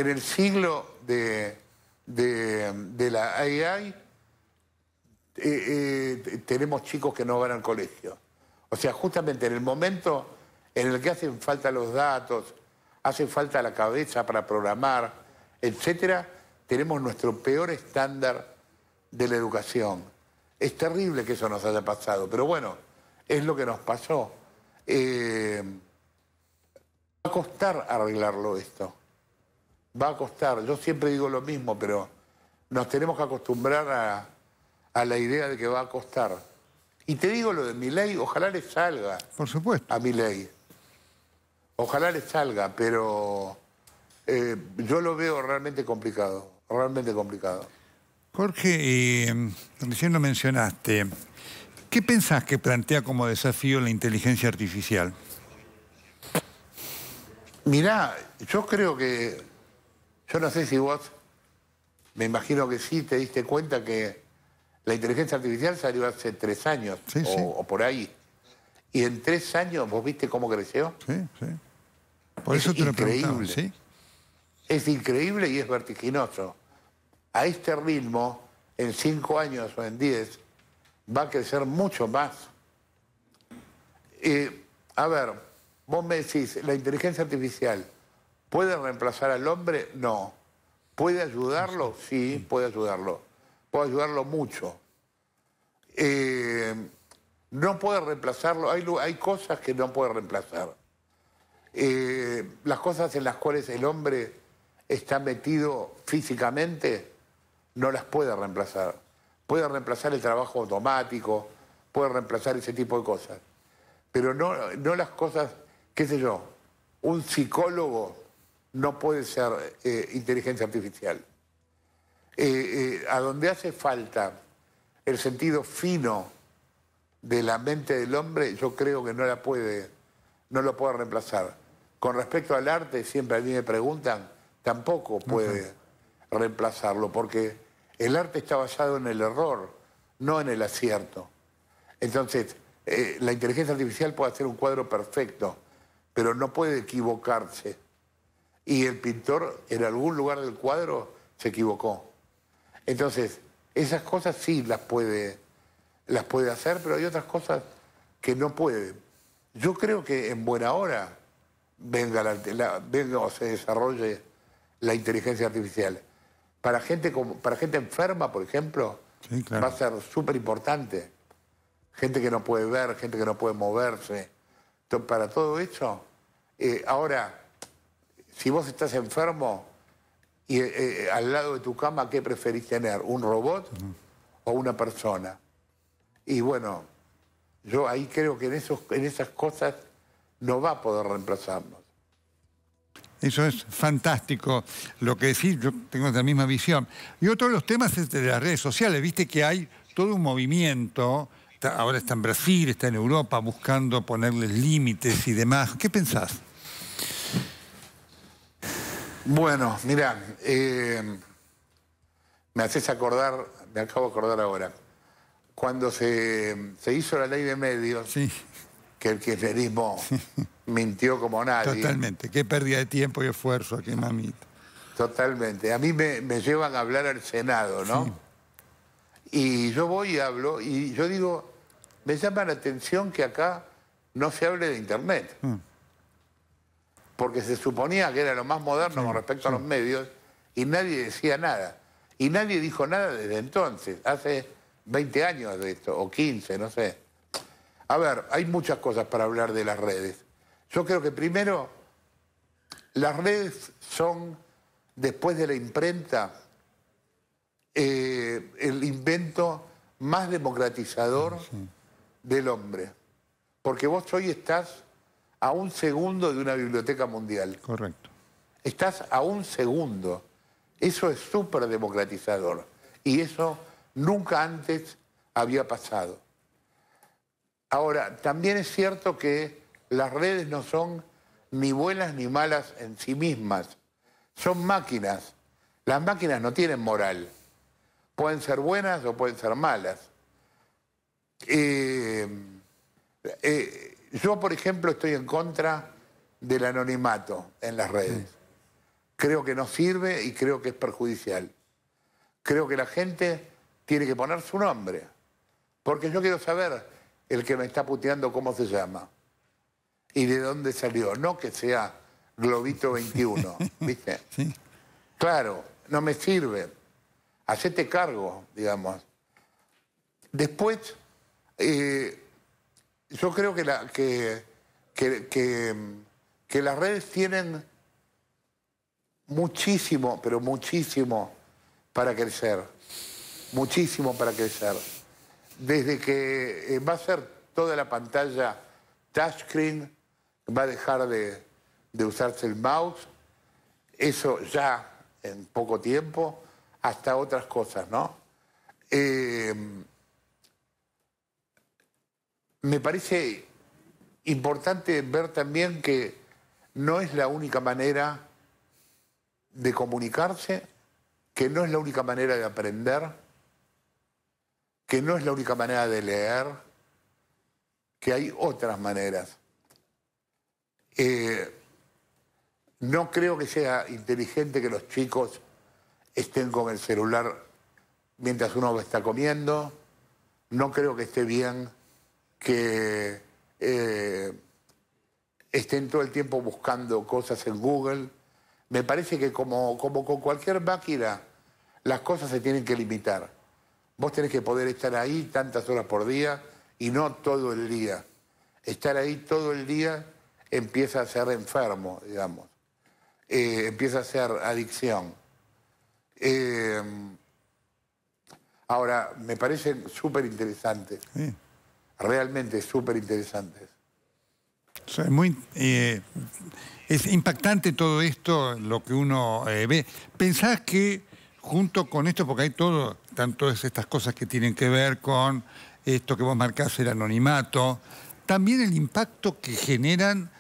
Speaker 3: en el siglo de, la AI, eh, eh, tenemos chicos que no van al colegio. O sea, justamente en el momento en el que hacen falta los datos, hacen falta la cabeza para programar, etc., tenemos nuestro peor estándar de la educación. Es terrible que eso nos haya pasado, pero bueno, es lo que nos pasó. Eh, va a costar arreglarlo esto va a costar. Yo siempre digo lo mismo, pero nos tenemos que acostumbrar a, la idea de que va a costar. Y te digo lo de mi ley, ojalá le salga. Por supuesto. A mi ley. Ojalá le salga, pero eh, yo lo veo realmente complicado, realmente complicado.
Speaker 1: Jorge, em, recién lo mencionaste. ¿Qué pensás que plantea como desafío la inteligencia artificial?
Speaker 3: Mirá, yo creo que yo no sé si vos, me imagino que sí, te diste cuenta que la inteligencia artificial salió hace tres años o, por ahí. Y en tres años vos viste cómo creció. Sí, sí. Por es eso te increíble. ¿sí? Es increíble y es vertiginoso. A este ritmo, en cinco años o en diez, va a crecer mucho más. Eh, a ver, vos me decís, la inteligencia artificial ¿Puede reemplazar al hombre? No. ¿Puede ayudarlo? Sí, puede ayudarlo. Puede ayudarlo mucho. Eh, no puede reemplazarlo. Hay, cosas que no puede reemplazar. Eh, las cosas en las cuales el hombre está metido físicamente no las puede reemplazar. Puede reemplazar el trabajo automático, puede reemplazar ese tipo de cosas. Pero no, no las cosas, qué sé yo, un psicólogo no puede ser eh, inteligencia artificial. Eh, eh, a donde hace falta el sentido fino de la mente del hombre, yo creo que no la puede, no lo puede reemplazar. Con respecto al arte, siempre a mí me preguntan, tampoco puede reemplazarlo, porque el arte está basado en el error, no en el acierto. Entonces, la inteligencia artificial puede hacer un cuadro perfecto, pero no puede equivocarse y el pintor en algún lugar del cuadro se equivocó. Entonces, esas cosas sí las puede, las puede hacer, pero hay otras cosas que no puede. Yo creo que en buena hora venga, o se desarrolle la inteligencia artificial. Para gente, como, para gente enferma, por ejemplo, va a ser súper importante. Gente que no puede ver, gente que no puede moverse. Entonces, Para todo eso, eh, ahora si vos estás enfermo y eh, eh, al lado de tu cama, ¿qué preferís tener? ¿Un robot o una persona? Y bueno, yo ahí creo que en, esas cosas no va a poder reemplazarnos.
Speaker 1: Eso es fantástico lo que decís, yo tengo la misma visión. Y otro de los temas es de las redes sociales, viste que hay todo un movimiento, ahora está en Brasil, está en Europa, buscando ponerles límites y demás. ¿Qué pensás?
Speaker 3: Bueno, mirá, eh, me haces acordar, me acabo de acordar ahora, cuando se, hizo la ley de medios, sí. que el kirchnerismo mintió como nadie. Totalmente,
Speaker 1: qué pérdida de tiempo y esfuerzo,
Speaker 3: qué mamita. Totalmente. A mí me, llevan a hablar al Senado, ¿no? Y yo voy y hablo, y yo digo, me llama la atención que acá no se hable de Internet. Mm porque se suponía que era lo más moderno con respecto a los medios y nadie decía nada. Y nadie dijo nada desde entonces, hace 20 años de esto, o 15, no sé. A ver, hay muchas cosas para hablar de las redes. Yo creo que primero, las redes son, después de la imprenta, eh, el invento más democratizador del hombre. Porque vos hoy estás a un segundo de una biblioteca mundial. Correcto. Estás a un segundo. Eso es súper democratizador. Y eso nunca antes había pasado. Ahora, también es cierto que las redes no son ni buenas ni malas en sí mismas. Son máquinas. Las máquinas no tienen moral. Pueden ser buenas o pueden ser malas. Eh, eh yo, por ejemplo, estoy en contra del anonimato en las redes. Creo que no sirve y creo que es perjudicial. Creo que la gente tiene que poner su nombre. Porque yo quiero saber el que me está puteando cómo se llama y de dónde salió. No que sea Globito 21, ¿viste? Claro, no me sirve. Hacete cargo, digamos. Después, eh, yo creo que, que, las redes tienen muchísimo, pero muchísimo para crecer. Muchísimo para crecer. Desde que eh, va a ser toda la pantalla touchscreen, va a dejar de, de usarse el mouse, eso ya en poco tiempo, hasta otras cosas, ¿no? Eh, me parece importante ver también que no es la única manera de comunicarse, que no es la única manera de aprender, que no es la única manera de leer, que hay otras maneras. Eh, no creo que sea inteligente que los chicos estén con el celular mientras uno está comiendo. No creo que esté bien que eh, estén todo el tiempo buscando cosas en Google. Me parece que como, con cualquier máquina, las cosas se tienen que limitar. Vos tenés que poder estar ahí tantas horas por día y no todo el día. Estar ahí todo el día empieza a ser enfermo, digamos. Eh, empieza a ser adicción. Eh, ahora, me parece súper interesante realmente súper interesantes.
Speaker 1: Muy, eh, es impactante todo esto, lo que uno eh, ve. ¿Pensás que junto con esto, porque hay todo, tanto estas cosas que tienen que ver con esto que vos marcás, el anonimato, también el impacto que generan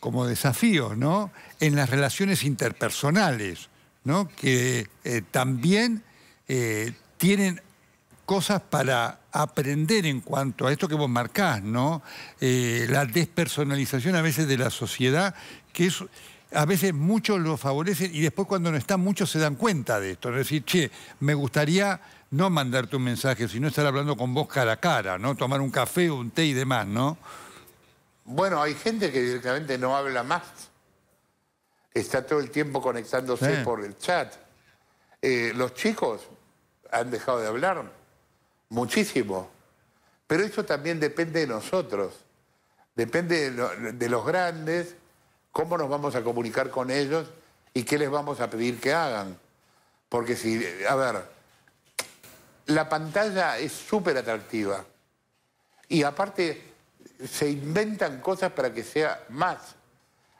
Speaker 1: como desafíos, ¿no? En las relaciones interpersonales, ¿no? Que eh, también tienen cosas para aprender en cuanto a esto que vos marcás, ¿no? Eh, la despersonalización a veces de la sociedad, que es a veces muchos lo favorecen y después cuando no están muchos se dan cuenta de esto. Es decir, che, me gustaría no mandarte un mensaje, sino estar hablando con vos cara a cara, ¿no? Tomar un café, un té y demás, ¿no?
Speaker 3: Bueno, hay gente que directamente no habla más. Está todo el tiempo conectándose por el chat. Eh, los chicos han dejado de hablar muchísimo. Pero eso también depende de nosotros, depende de, los grandes, cómo nos vamos a comunicar con ellos y qué les vamos a pedir que hagan. Porque si, a ver, la pantalla es súper atractiva y aparte se inventan cosas para que sea más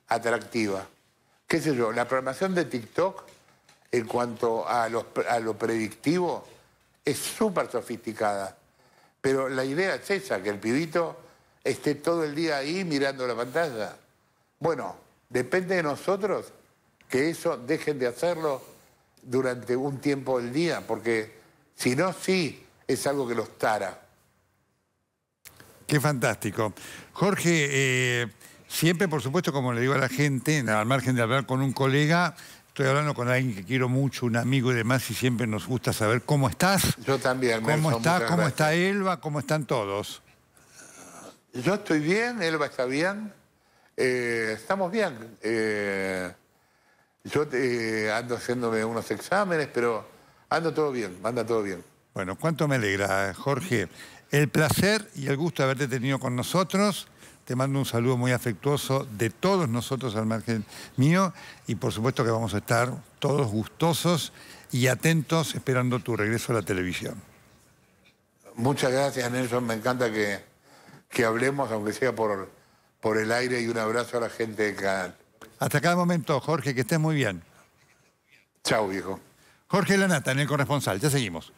Speaker 3: atractiva. ¿Qué sé yo? La programación de TikTok en cuanto a a lo predictivo es súper sofisticada. Pero la idea es esa, que el pibito esté todo el día ahí mirando la pantalla. Bueno, depende de nosotros que eso dejen de hacerlo durante un tiempo del día, porque si no, sí, es algo que los tara.
Speaker 1: Qué fantástico. Jorge, eh, siempre, por supuesto, como le digo a la gente, al margen de hablar con un colega, estoy hablando con alguien que quiero mucho, un amigo y demás, y siempre nos gusta saber cómo estás. Yo también,
Speaker 3: ¿Cómo está, cómo está Elba, cómo están todos? Yo estoy bien, Elba está bien, eh, estamos bien. Eh, yo eh, ando haciéndome unos exámenes, pero ando todo bien, anda todo bien.
Speaker 1: Bueno, cuánto me alegra, Jorge. El placer y el gusto de haberte tenido con nosotros. Te mando un saludo muy afectuoso de todos nosotros al margen mío y por supuesto que vamos a estar todos gustosos y atentos esperando tu regreso a la televisión.
Speaker 3: Muchas gracias Nelson, me encanta que, que hablemos, aunque sea por, por el aire, y un abrazo a la gente de Canal.
Speaker 1: Hasta cada momento, Jorge, que estés muy bien. Chao, viejo. Jorge Lanata, en el corresponsal, ya seguimos.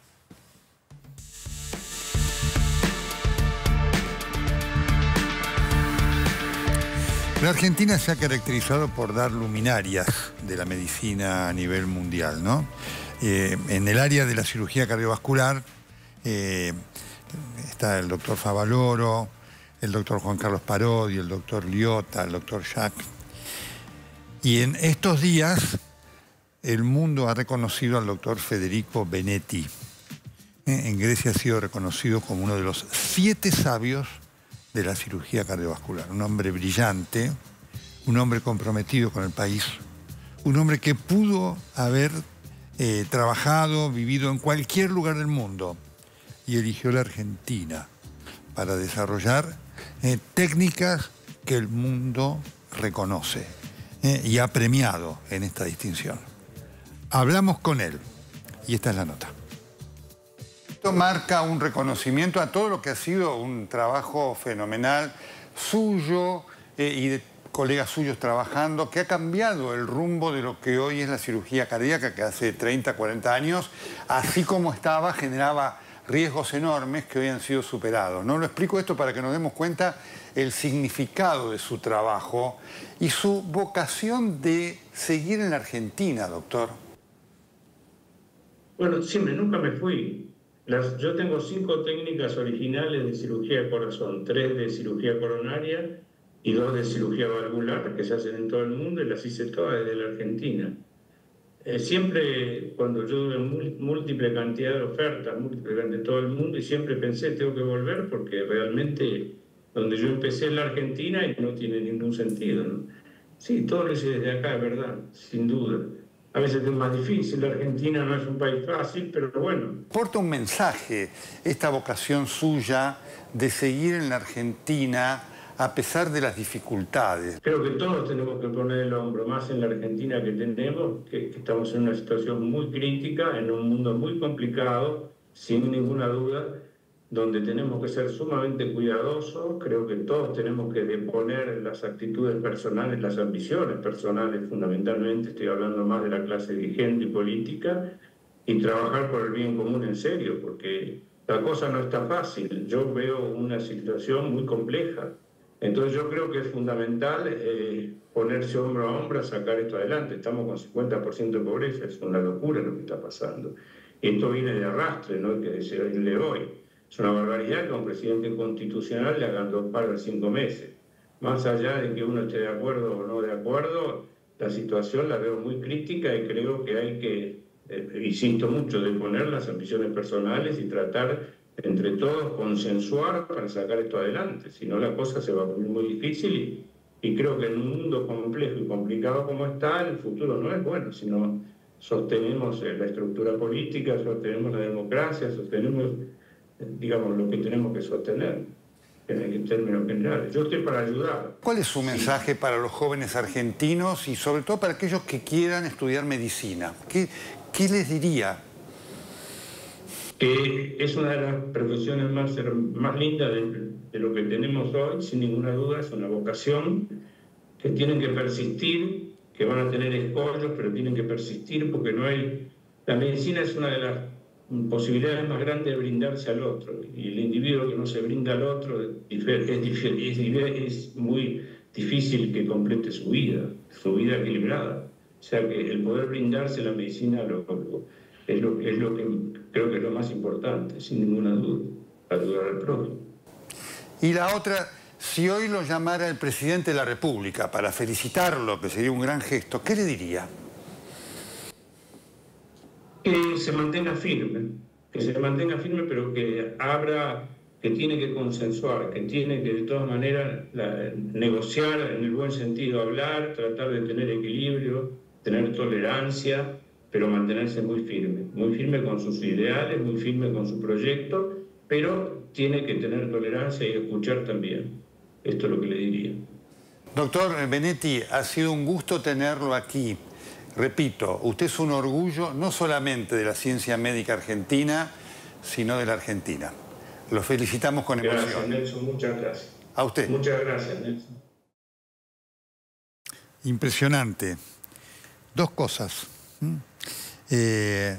Speaker 1: La Argentina se ha caracterizado por dar luminarias de la medicina a nivel mundial, eh, en el área de la cirugía cardiovascular eh, está el doctor Favaloro, el doctor Juan Carlos Parodi, el doctor Liotta, el doctor Jacques. Y en estos días el mundo ha reconocido al doctor Federico Benetti. Eh, en Grecia ha sido reconocido como uno de los siete sabios de la cirugía cardiovascular. Un hombre brillante, un hombre comprometido con el país, un hombre que pudo haber eh, trabajado, vivido en cualquier lugar del mundo y eligió la Argentina para desarrollar eh, técnicas que el mundo reconoce eh, y ha premiado en esta distinción. Hablamos con él y esta es la nota. Esto marca un reconocimiento a todo lo que ha sido un trabajo fenomenal suyo eh, y de colegas suyos trabajando, que ha cambiado el rumbo de lo que hoy es la cirugía cardíaca, que hace 30, 40 años, así como estaba, generaba riesgos enormes que hoy han sido superados. No lo explico esto para que nos demos cuenta el significado de su trabajo y su vocación de seguir en la Argentina, doctor.
Speaker 2: Bueno, siempre, nunca me fui yo tengo cinco técnicas originales de cirugía de corazón, tres de cirugía coronaria y dos de cirugía valvular que se hacen en todo el mundo y las hice todas desde la Argentina. Eh, siempre cuando yo tuve múltiple cantidad de ofertas, múltiple cantidad de todo el mundo y siempre pensé tengo que volver porque realmente donde yo empecé en la Argentina y no tiene ningún sentido. Sí, todo lo hice desde acá, es verdad, sin duda a veces es más difícil. La Argentina no es un país fácil, pero bueno. Porta un mensaje
Speaker 1: esta vocación suya de seguir en la Argentina a pesar de las dificultades. Creo
Speaker 2: que todos tenemos que poner el hombro, más en la Argentina que tenemos, que, que estamos en una situación muy crítica, en un mundo muy complicado, sin ninguna duda, donde tenemos que ser sumamente cuidadosos, creo que todos tenemos que deponer las actitudes personales, las ambiciones personales fundamentalmente, estoy hablando más de la clase dirigente y política, y trabajar por el bien común en serio, porque la cosa no está fácil, yo veo una situación muy compleja, entonces yo creo que es fundamental eh, ponerse hombro a hombro a sacar esto adelante, estamos con 50% de pobreza, es una locura lo que está pasando, ...y esto viene de arrastre, no hay que decirle hoy. Es una barbaridad que a un presidente constitucional le hagan dos palos cinco meses. Más allá de que uno esté de acuerdo o no de acuerdo, la situación la veo muy crítica y creo que hay que, y eh, siento mucho, de poner las ambiciones personales y tratar entre todos consensuar para sacar esto adelante. Si no, la cosa se va a poner muy difícil y, creo que en un mundo complejo y complicado como está, el futuro no es bueno, si no sostenemos eh, la estructura política, sostenemos la democracia, sostenemos digamos, lo que tenemos que sostener en, términos generales. Yo estoy para ayudar.
Speaker 1: ¿Cuál es su mensaje para los jóvenes argentinos y sobre todo para aquellos que quieran estudiar
Speaker 2: medicina?
Speaker 1: ¿Qué, qué les diría?
Speaker 2: Que es una de las profesiones más, más lindas de lo que tenemos hoy, sin ninguna duda, es una vocación que tienen que persistir, que van a tener escollos, pero tienen que persistir porque no hay... La medicina es una de las posibilidades más grandes de brindarse al otro. Y el individuo que no se brinda al otro es, muy difícil que complete su vida, su vida equilibrada. O sea que el poder brindarse la medicina es, lo, que creo que es lo más importante, sin ninguna duda, para ayudar al propio.
Speaker 1: Y la otra, si hoy lo llamara el presidente de la República para felicitarlo, que sería un gran gesto, ¿qué le diría?
Speaker 2: que se mantenga firme, que se mantenga firme, pero que abra, que tiene que consensuar, que tiene que de todas maneras negociar en el buen sentido, hablar, tratar de tener equilibrio, tener tolerancia, pero mantenerse muy firme, muy firme con sus ideales, muy firme con su proyecto, pero tiene que tener tolerancia y escuchar también. Esto es lo que le diría. Doctor Benetti, ha sido un gusto tenerlo aquí.
Speaker 1: Repito, usted es un orgullo no solamente de la ciencia médica argentina, sino de la Argentina. Lo felicitamos con emoción. Gracias,
Speaker 2: Nelson. Muchas gracias. A usted. Muchas gracias,
Speaker 1: Nelson. Impresionante. Dos cosas eh,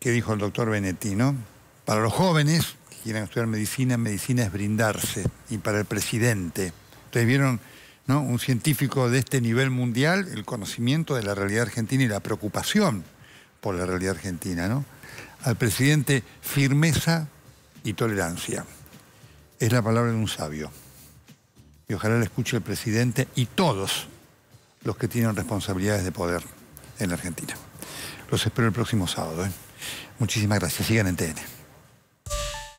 Speaker 1: que dijo el doctor ¿no? Para los jóvenes que quieran estudiar medicina, medicina es brindarse. Y para el presidente. Ustedes vieron un científico de este nivel mundial, el conocimiento de la realidad argentina y la preocupación por la realidad argentina. Al presidente, firmeza y tolerancia. Es la palabra de un sabio. Y ojalá la escuche el presidente y todos los que tienen responsabilidades de poder en la Argentina. Los espero el próximo sábado. ¿eh? Muchísimas gracias. Sigan en TN.